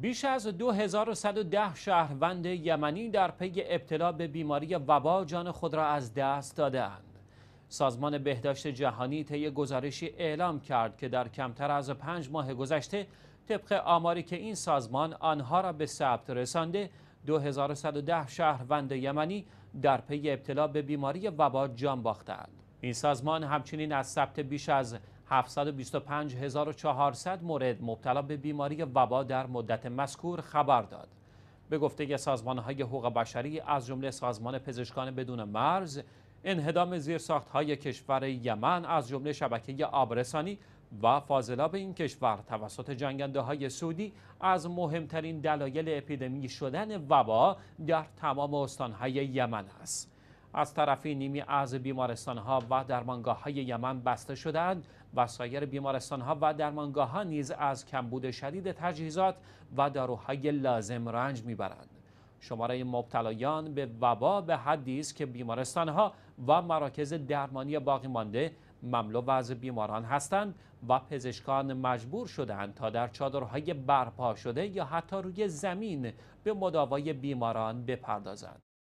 بیش از 2110 شهروند یمنی در پی ابتلا به بیماری وبا جان خود را از دست دادند. سازمان بهداشت جهانی طی گزارشی اعلام کرد که در کمتر از پنج ماه گذشته طبق آماری که این سازمان آنها را به ثبت رسانده 2110 شهروند یمنی در پی ابتلا به بیماری وبا جان باختند. این سازمان همچنین از ثبت بیش از 725400 مورد مبتلا به بیماری وبا در مدت مذکور خبر داد. به گفته سازمان های حقوق بشری از جمله سازمان پزشکان بدون مرز، انهدام زیرساخت های کشور یمن از جمله شبکه آبرسانی و فاضلاب این کشور توسط جنگنده های سعودی از مهمترین دلایل اپیدمی شدن وبا در تمام های یمن است. از طرفی نیمی از بیمارستان ها و درمانگاه های یمن بسته شدند و سایر بیمارستان ها و درمانگاه ها نیز از کمبود شدید تجهیزات و داروهای لازم رنج میبرند. شماره مبتلایان به وبا به حدی است که بیمارستان ها و مراکز درمانی باقی مانده مملو از بیماران هستند و پزشکان مجبور شدند تا در چادرهای برپا شده یا حتی روی زمین به مداوای بیماران بپردازند.